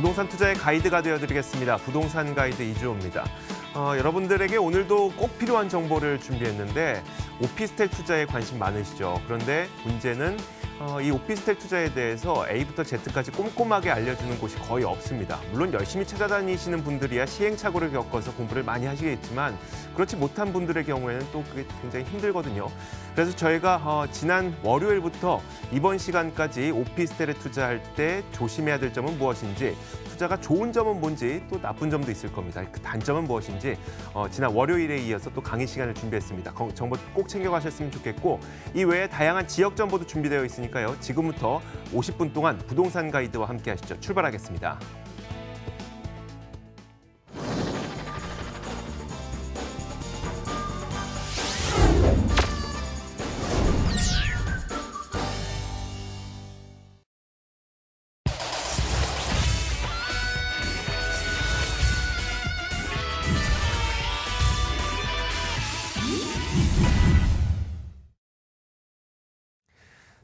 부동산 투자의 가이드가 되어드리겠습니다. 부동산 가이드 이주호입니다. 어, 여러분들에게 오늘도 꼭 필요한 정보를 준비했는데 오피스텔 투자에 관심 많으시죠? 그런데 문제는 어, 이 오피스텔 투자에 대해서 A부터 Z까지 꼼꼼하게 알려주는 곳이 거의 없습니다. 물론 열심히 찾아다니시는 분들이야 시행착오를 겪어서 공부를 많이 하시겠지만 그렇지 못한 분들의 경우에는 또 그게 굉장히 힘들거든요. 그래서 저희가 어, 지난 월요일부터 이번 시간까지 오피스텔에 투자할 때 조심해야 될 점은 무엇인지 투자가 좋은 점은 뭔지 또 나쁜 점도 있을 겁니다. 그 단점은 무엇인지 어, 지난 월요일에 이어서 또 강의 시간을 준비했습니다. 정보 꼭 챙겨가셨으면 좋겠고 이 외에 다양한 지역 정보도 준비되어 있으니 테니까요. 지금부터 50분 동안 부동산 가이드와 함께 하시죠. 출발하겠습니다.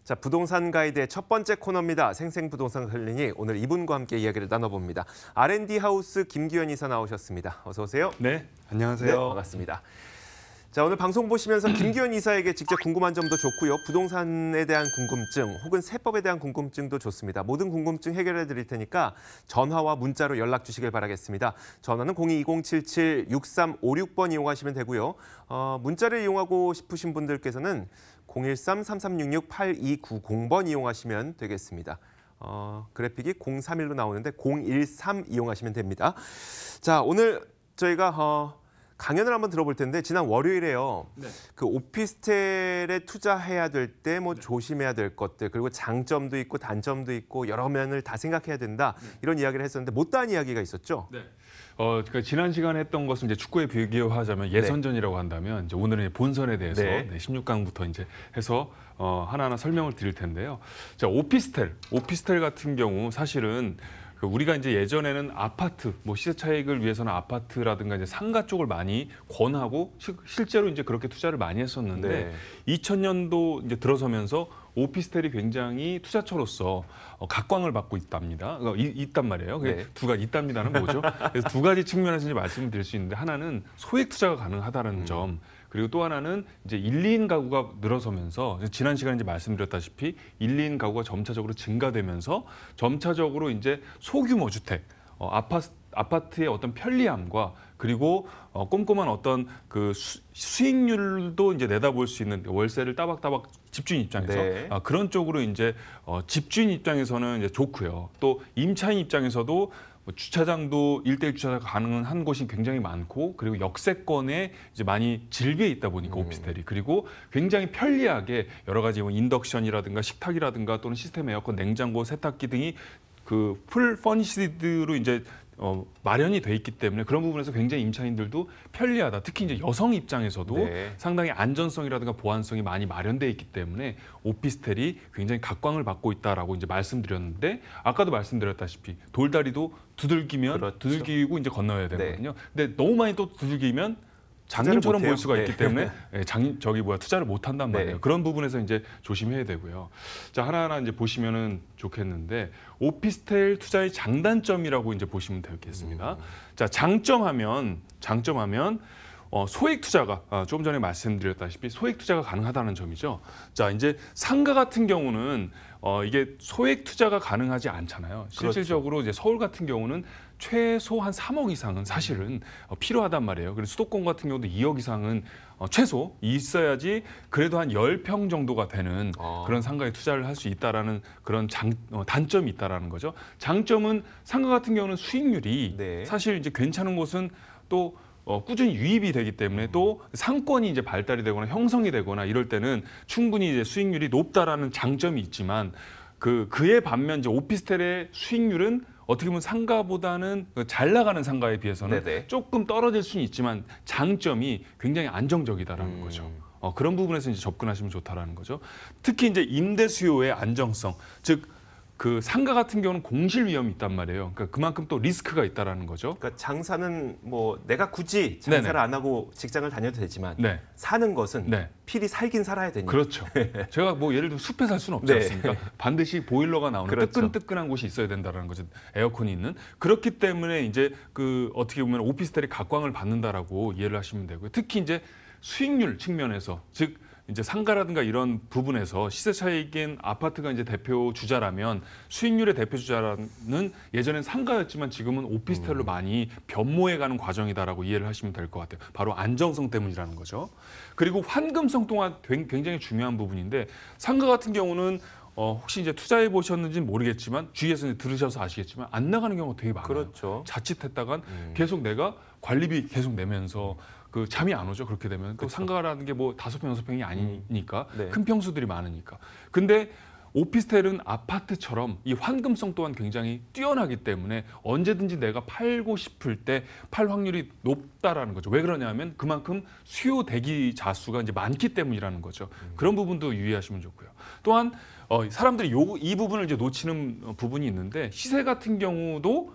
자, 부동산 가이드의 첫 번째 코너입니다. 생생부동산 흘링이 오늘 이분과 함께 이야기를 나눠봅니다. R&D 하우스 김기현 이사 나오셨습니다. 어서 오세요. 네, 안녕하세요. 네, 반갑습니다. 자, 오늘 방송 보시면서 김기현 이사에게 직접 궁금한 점도 좋고요. 부동산에 대한 궁금증 혹은 세법에 대한 궁금증도 좋습니다. 모든 궁금증 해결해 드릴 테니까 전화와 문자로 연락 주시길 바라겠습니다. 전화는 022077-6356번 이용하시면 되고요. 어, 문자를 이용하고 싶으신 분들께서는 013-3366-8290번 이용하시면 되겠습니다. 어, 그래픽이 031로 나오는데 013 이용하시면 됩니다. 자, 오늘 저희가 어, 강연을 한번 들어볼 텐데 지난 월요일에요. 네. 그 오피스텔에 투자해야 될 때뭐 네. 조심해야 될 것들 그리고 장점도 있고 단점도 있고 여러 면을 다 생각해야 된다 네. 이런 이야기를 했었는데 못다한 이야기가 있었죠. 네. 어, 그러니까 지난 시간에 했던 것은 이제 축구에 비교하자면 네. 예선전이라고 한다면 이제 오늘은 본선에 대해서 네. 네. 16강부터 이제 해서 어, 하나하나 설명을 드릴 텐데요. 자, 오피스텔. 오피스텔 같은 경우 사실은 그 우리가 이제 예전에는 아파트, 뭐 시세 차익을 위해서는 아파트라든가 이제 상가 쪽을 많이 권하고 시, 실제로 이제 그렇게 투자를 많이 했었는데 네. 2000년도 이제 들어서면서 오피스텔이 굉장히 투자처로서 어, 각광을 받고 있답니다. 그러니까 있단 말이에요. 네. 두 가지 있답니다는 뭐죠? 그래서 두 가지 측면에서 이제 말씀을 드릴 수 있는데 하나는 소액 투자가 가능하다는 음. 점. 그리고 또 하나는 이제 1, 2인 가구가 늘어서면서 지난 시간에 이제 말씀드렸다시피 1, 2인 가구가 점차적으로 증가되면서 점차적으로 이제 소규모 주택, 어, 아파트 아파트의 어떤 편리함과 그리고 어, 꼼꼼한 어떤 그 수, 익률도 이제 내다볼 수 있는 월세를 따박따박 집주인 입장에서 네. 아, 그런 쪽으로 이제 어, 집주인 입장에서는 이제 좋고요. 또 임차인 입장에서도 뭐 주차장도 일대일 주차장 가능한 곳이 굉장히 많고 그리고 역세권에 이제 많이 즐비해 있다 보니까 음. 오피스텔이 그리고 굉장히 편리하게 여러 가지 뭐 인덕션이라든가 식탁이라든가 또는 시스템 에어컨, 냉장고, 세탁기 등이 그풀펀니시드로 이제 어, 마련이 돼 있기 때문에 그런 부분에서 굉장히 임차인들도 편리하다. 특히 이제 여성 입장에서도 네. 상당히 안전성이라든가 보안성이 많이 마련돼 있기 때문에 오피스텔이 굉장히 각광을 받고 있다라고 이제 말씀드렸는데 아까도 말씀드렸다시피 돌다리도 두들기면 그렇죠. 두들기고 이제 건너야 되거든요. 네. 근데 너무 많이 또 두들기면 장님처럼 보일 수가 있기 네. 때문에 네. 예, 장 저기 뭐야 투자를 못 한단 네. 말이에요. 네. 그런 부분에서 이제 조심해야 되고요. 자 하나하나 이제 보시면은 좋겠는데 오피스텔 투자의 장단점이라고 이제 보시면 되겠습니다. 음. 자 장점하면 장점하면 어, 소액 투자가 아, 조금 전에 말씀드렸다시피 소액 투자가 가능하다는 점이죠. 자 이제 상가 같은 경우는 어, 이게 소액 투자가 가능하지 않잖아요. 실질적으로 그렇죠. 이제 서울 같은 경우는 최소 한 3억 이상은 사실은 어, 필요하단 말이에요. 그리고 수도권 같은 경우도 2억 이상은 어, 최소 있어야지 그래도 한 10평 정도가 되는 아. 그런 상가에 투자를 할 수 있다라는 그런 장, 어, 단점이 있다라는 거죠. 장점은 상가 같은 경우는 수익률이 네. 사실 이제 괜찮은 곳은 또 어, 꾸준히 유입이 되기 때문에 또 상권이 이제 발달이 되거나 형성이 되거나 이럴 때는 충분히 이제 수익률이 높다라는 장점이 있지만 그 그에 반면 이제 오피스텔의 수익률은 어떻게 보면 상가보다는 그 잘 나가는 상가에 비해서는 네네. 조금 떨어질 수는 있지만 장점이 굉장히 안정적이다라는 음. 거죠. 어, 그런 부분에서 이제 접근하시면 좋다라는 거죠. 특히 이제 임대 수요의 안정성, 즉그 상가 같은 경우는 공실 위험이 있단 말이에요. 그러니까 그만큼 또 리스크가 있다라는 거죠. 그러니까 장사는 뭐 내가 굳이 장사를 네네. 안 하고 직장을 다녀도 되지만 네. 사는 것은 네. 필히 살긴 살아야 되니까. 그렇죠. 제가 뭐 예를 들어 숲에 살 수는 없지 네. 않습니까? 반드시 보일러가 나오는 그렇죠. 뜨끈뜨끈한 곳이 있어야 된다라는 거죠. 에어컨이 있는. 그렇기 때문에 이제 그 어떻게 보면 오피스텔이 각광을 받는다라고 이해를 하시면 되고요. 특히 이제 수익률 측면에서 즉 이제 상가라든가 이런 부분에서 시세 차익인 아파트가 이제 대표 주자라면 수익률의 대표 주자라는 예전엔 상가였지만 지금은 오피스텔로 음. 많이 변모해가는 과정이다라고 이해를 하시면 될 것 같아요. 바로 안정성 때문이라는 거죠. 그리고 환금성 또한 굉장히 중요한 부분인데 상가 같은 경우는 어, 혹시 이제 투자해 보셨는지는 모르겠지만 주위에서 이제 들으셔서 아시겠지만 안 나가는 경우가 되게 많아요. 그렇죠. 자칫했다간 음. 계속 내가 관리비 계속 내면서 그 잠이 안 오죠. 그렇게 되면 그 상가라는 게 뭐 다섯 평 여섯 평이 아니니까 음. 네. 큰 평수들이 많으니까. 근데 오피스텔은 아파트처럼 이 환금성 또한 굉장히 뛰어나기 때문에 언제든지 내가 팔고 싶을 때 팔 확률이 높다라는 거죠. 왜 그러냐면 그만큼 수요 대기 자수가 이제 많기 때문이라는 거죠. 음. 그런 부분도 유의하시면 좋고요. 또한 어, 사람들이 요, 이 부분을 이제 놓치는 부분이 있는데 시세 같은 경우도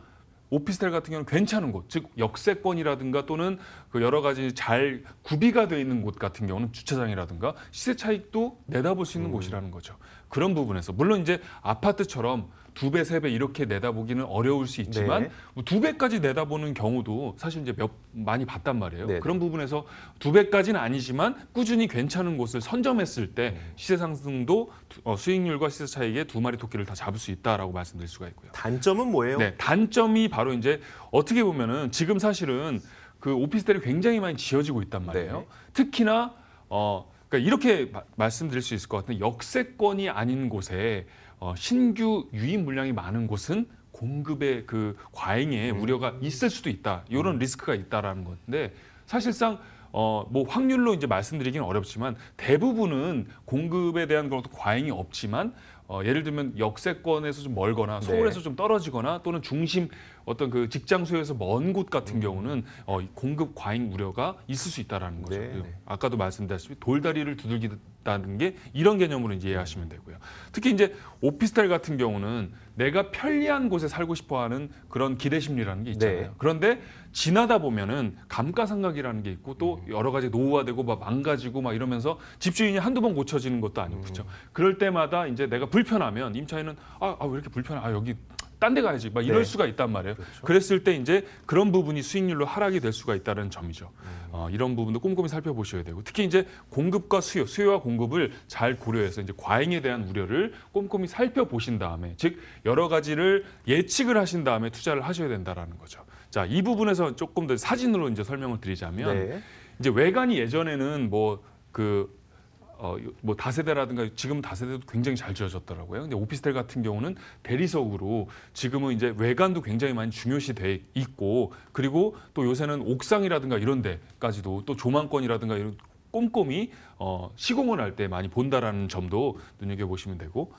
오피스텔 같은 경우는 괜찮은 곳, 즉 역세권이라든가 또는 그 여러 가지 잘 구비가 되어 있는 곳 같은 경우는 주차장이라든가 시세 차익도 내다볼 수 있는 음. 곳이라는 거죠. 그런 부분에서 물론 이제 아파트처럼 두 배, 세 배 이렇게 내다보기는 어려울 수 있지만 네. 뭐 두 배까지 내다보는 경우도 사실 이제 몇 많이 봤단 말이에요. 네 그런 부분에서 두 배까지는 아니지만 꾸준히 괜찮은 곳을 선점했을 때 네. 시세 상승도 어, 수익률과 시세 차익의 두 마리 토끼를 다 잡을 수 있다라고 말씀드릴 수가 있고요. 단점은 뭐예요? 네, 단점이 바로 이제 어떻게 보면은 지금 사실은 그 오피스텔이 굉장히 많이 지어지고 있단 말이에요. 네. 특히나 어 그러니까 이렇게 마, 말씀드릴 수 있을 것 같은 역세권이 아닌 곳에 어, 신규 유입 물량이 많은 곳은 공급의 그 과잉에 음. 우려가 있을 수도 있다. 이런 음. 리스크가 있다라는 건데 사실상 어, 뭐 확률로 이제 말씀드리기는 어렵지만 대부분은 공급에 대한 그런 과잉이 없지만 어, 예를 들면 역세권에서 좀 멀거나 네. 서울에서 네. 좀 떨어지거나 또는 중심 어떤 그 직장 수요에서 먼 곳 같은 음. 경우는 어, 공급 과잉 우려가 있을 수 있다라는 거죠. 네, 그 네. 아까도 말씀드렸듯이 돌다리를 두들기다는 게 이런 개념으로 이제 이해하시면 되고요. 특히 이제 오피스텔 같은 경우는 내가 편리한 곳에 살고 싶어하는 그런 기대 심리라는 게 있잖아요. 네. 그런데 지나다 보면은 감가상각이라는 게 있고 또 음. 여러 가지 노후화되고 막 망가지고 막 이러면서 집주인이 한두 번 고쳐지는 것도 아니고 음. 그렇죠. 그럴 때마다 이제 내가 불편하면 임차인은 아왜 아, 이렇게 불편해? 아 여기 딴데 가야지 막 이럴 네. 수가 있단 말이에요. 그렇죠. 그랬을때 이제 그런 부분이 수익률로 하락이 될 수가 있다는 점이죠. 음. 어, 이런 부분도 꼼꼼히 살펴보셔야 되고 특히 이제 공급과 수요, 수요와 공급을 잘 고려해서 이제 과잉에 대한 우려를 꼼꼼히 살펴보신 다음에 즉 여러 가지를 예측을 하신 다음에 투자를 하셔야 된다라는 거죠. 자, 이 부분에서 조금 더 사진으로 이제 설명을 드리자면 네. 이제 외관이 예전에는 뭐그 어, 뭐 다세대라든가 지금 다세대도 굉장히 잘 지어졌더라고요. 근데 오피스텔 같은 경우는 대리석으로 지금은 이제 외관도 굉장히 많이 중요시 돼 있고 그리고 또 요새는 옥상이라든가 이런 데까지도 또 조망권이라든가 이런 꼼꼼히 어, 시공을 할 때 많이 본다라는 점도 눈여겨보시면 되고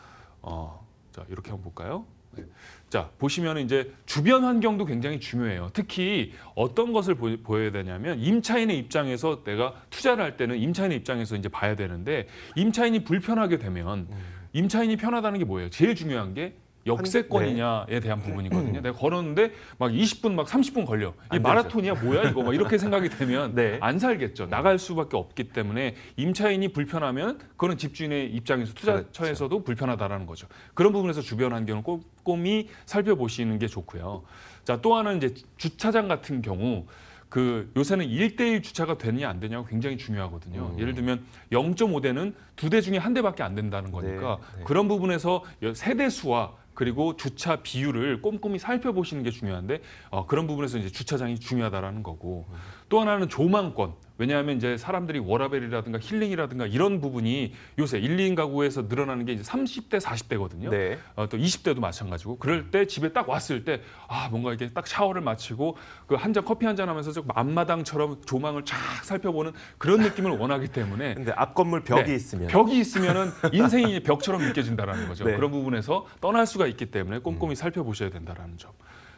어, 자 이렇게 한번 볼까요? 네. 자 보시면 이제 주변 환경도 굉장히 중요해요. 특히 어떤 것을 보, 여야 되냐면 임차인의 입장에서 내가 투자를 할 때는 임차인의 입장에서 이제 봐야 되는데 임차인이 불편하게 되면 음. 임차인이 편하다는 게 뭐예요? 제일 중요한 게 역세권이냐에 네. 대한 네. 부분이거든요. 내가 걸었는데 막 20분 막 30분 걸려. 이 마라톤이야 뭐야 이거 막 이렇게 생각이 되면 네. 안 살겠죠. 나갈 수밖에 없기 때문에 임차인이 불편하면 그거 집주인의 입장에서 투자처에서도 그렇죠. 불편하다라는 거죠. 그런 부분에서 주변 환경을 꼼꼼히 살펴보시는 게 좋고요. 자, 또 하나는 이제 주차장 같은 경우 그 요새는 일대일 주차가 되느냐 안 되냐가 굉장히 중요하거든요. 음. 예를 들면 0.5대는 두 대 중에 한 대밖에 안 된다는 거니까 네, 네. 그런 부분에서 세대 수와 그리고 주차 비율을 꼼꼼히 살펴보시는 게 중요한데 어, 그런 부분에서 이제 주차장이 중요하다라는 거고 음. 또 하나는 조망권. 왜냐하면 이제 사람들이 워라벨이라든가 힐링이라든가 이런 부분이 요새 1, 2인 가구에서 늘어나는 게 이제 30대, 40대거든요. 네. 어, 또 20대도 마찬가지고. 그럴 때 집에 딱 왔을 때 아, 뭔가 이렇게 딱 샤워를 마치고 그 한 잔 커피 한 잔 하면서 좀 앞마당처럼 조망을 쫙 살펴보는 그런 느낌을 원하기 때문에 근데 앞 건물 벽이 네, 있으면 벽이 있으면은 인생이 벽처럼 느껴진다라는 거죠. 네. 그런 부분에서 떠날 수가 있기 때문에 꼼꼼히 음. 살펴보셔야 된다라는 점.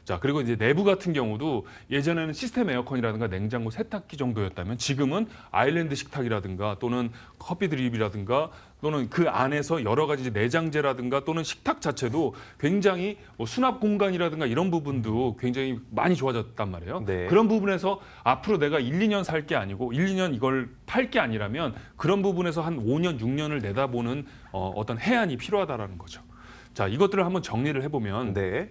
자, 그리고 이제 내부 같은 경우도 예전에는 시스템 에어컨이라든가 냉장고 세탁기 정도였다면 지금은 아일랜드 식탁이라든가 또는 커피 드립이라든가 또는 그 안에서 여러 가지 내장재라든가 또는 식탁 자체도 굉장히 뭐 수납 공간이라든가 이런 부분도 굉장히 많이 좋아졌단 말이에요. 네. 그런 부분에서 앞으로 내가 1, 2년 살 게 아니고 1, 2년 이걸 팔 게 아니라면 그런 부분에서 한 5년, 6년을 내다보는 어, 어떤 해안이 필요하다라는 거죠. 자, 이것들을 한번 정리를 해보면 네.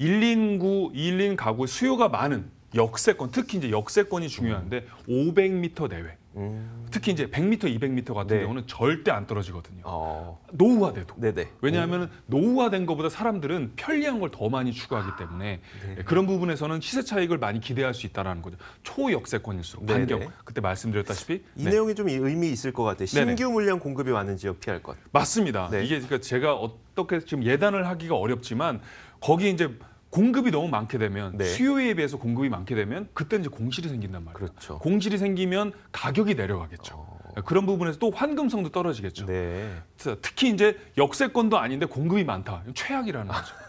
1인 구, 1인 가구 수요가 많은 역세권, 특히 이제 역세권이 중요한데 500m 내외. 음. 특히 이제 100m, 200m 같은 네. 경우는 절대 안 떨어지거든요. 어. 노후화돼도. 네네. 네. 왜냐하면 음. 노후화된 것보다 사람들은 편리한 걸 더 많이 추구하기 아, 때문에 아. 그런 부분에서는 시세 차익을 많이 기대할 수 있다라는 거죠. 초역세권일수록 네네. 반경. 네. 그때 말씀드렸다시피 이 네. 내용이 좀 의미 있을 것 같아요. 신규 네네. 물량 공급이 많은 지역 피할 것. 맞습니다. 네. 이게 그러니까 제가 어떻게 지금 예단을 하기가 어렵지만 거기 이제 공급이 너무 많게 되면 네. 수요에 비해서 공급이 많게 되면 그때 이제 공실이 생긴단 말이에요. 그렇죠. 공실이 생기면 가격이 내려가겠죠. 어... 그런 부분에서 또 환금성도 떨어지겠죠. 네. 특히 이제 역세권도 아닌데 공급이 많다. 최악이라는 거죠.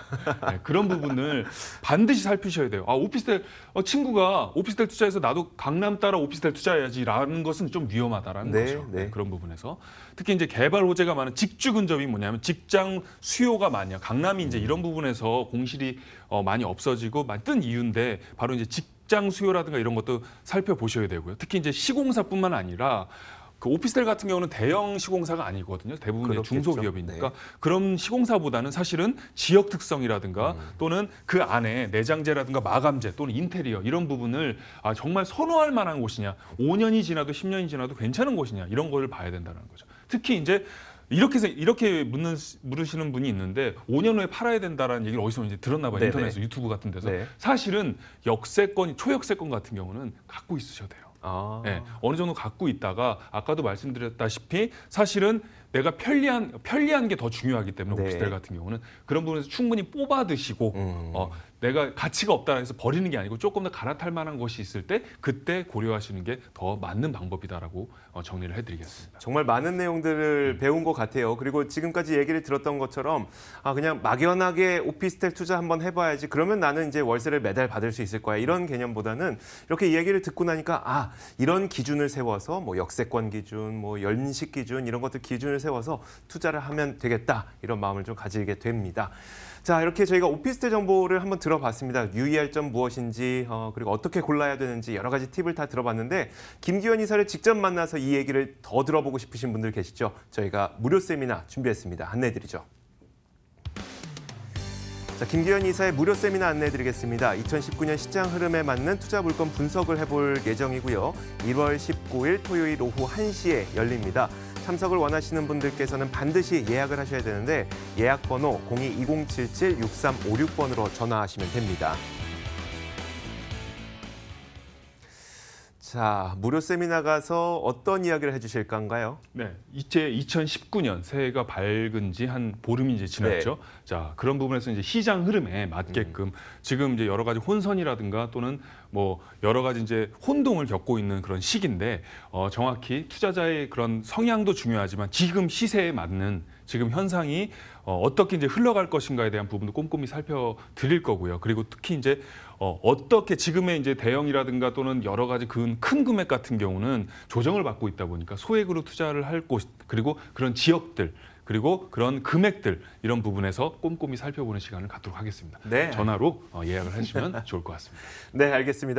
네, 그런 부분을 반드시 살피셔야 돼요. 아 오피스텔 어, 친구가 오피스텔 투자해서 나도 강남 따라 오피스텔 투자해야지라는 것은 좀 위험하다라는 네, 거죠. 네. 네. 그런 부분에서 특히 이제 개발 호재가 많은 직주 근접이 뭐냐면 직장 수요가 많냐. 강남이 이제 이런 부분에서 공실이 어, 많이 없어지고 많이 뜬 이유인데 바로 이제 직 직장 수요라든가 이런 것도 살펴보셔야 되고요. 특히 이제 시공사뿐만 아니라 그 오피스텔 같은 경우는 대형 시공사가 아니거든요. 대부분 이 중소기업이니까 네. 그런 시공사보다는 사실은 지역 특성이라든가 음. 또는 그 안에 내장재라든가 마감재 또는 인테리어 이런 부분을 아, 정말 선호할 만한 곳이냐, 5년이 지나도 10년이 지나도 괜찮은 곳이냐 이런 거를 봐야 된다는 거죠. 특히 이제 이렇게 이렇게 묻는 물으시는 분이 있는데 5년 후에 팔아야 된다라는 얘기를 어디서 이제 들었나 봐요. 인터넷에서 유튜브 같은 데서. 네. 사실은 역세권, 초역세권 같은 경우는 갖고 있으셔야 돼요. 아. 네, 어느 정도 갖고 있다가 아까도 말씀드렸다시피 사실은 내가 편리한 편리한 게 더 중요하기 때문에 네. 오피스텔 같은 경우는 그런 부분에서 충분히 뽑아 드시고 음. 어, 내가 가치가 없다라 해서 버리는 게 아니고 조금 더 갈아탈 만한 것이 있을 때 그때 고려하시는 게 더 맞는 방법이다라고 어, 정리를 해드리겠습니다. 정말 많은 내용들을 음. 배운 것 같아요. 그리고 지금까지 얘기를 들었던 것처럼 아 그냥 막연하게 오피스텔 투자 한번 해봐야지 그러면 나는 이제 월세를 매달 받을 수 있을 거야 이런 개념보다는 이렇게 얘기를 듣고 나니까 아 이런 기준을 세워서 뭐 역세권 기준, 뭐 연식 기준 이런 것들 기준을 세워서 투자를 하면 되겠다 이런 마음을 좀 가지게 됩니다. 자, 이렇게 저희가 오피스텔 정보를 한번 들어봤습니다. 유의할 점 무엇인지, 어, 그리고 어떻게 골라야 되는지 여러 가지 팁을 다 들어봤는데 김기현 이사를 직접 만나서 이 얘기를 더 들어보고 싶으신 분들 계시죠? 저희가 무료 세미나 준비했습니다. 안내해드리죠. 자, 김기현 이사의 무료 세미나 안내해드리겠습니다. 2019년 시장 흐름에 맞는 투자 물건 분석을 해볼 예정이고요. 1월 19일 토요일 오후 1시에 열립니다. 참석을 원하시는 분들께서는 반드시 예약을 하셔야 되는데 예약 번호 02-2077-6356번으로 전화하시면 됩니다. 자, 무료 세미나 가서 어떤 이야기를 해주실 건가요? 네, 이제 2019년 새해가 밝은 지한 보름이 이제 지났죠. 네. 자, 그런 부분에서 이제 시장 흐름에 맞게끔 음. 지금 이제 여러 가지 혼선이라든가 또는 뭐 여러 가지 이제 혼동을 겪고 있는 그런 시기인데 어, 정확히 투자자의 그런 성향도 중요하지만 지금 시세에 맞는 지금 현상이 어, 어떻게 이제 흘러갈 것인가에 대한 부분도 꼼꼼히 살펴드릴 거고요. 그리고 특히 이제 어, 어떻게 지금의 이제 대형이라든가 또는 여러 가지 큰, 큰 금액 같은 경우는 조정을 받고 있다 보니까 소액으로 투자를 할 곳 그리고 그런 지역들 그리고 그런 금액들 이런 부분에서 꼼꼼히 살펴보는 시간을 갖도록 하겠습니다. 네. 전화로 어, 예약을 하시면 좋을 것 같습니다. 네, 알겠습니다.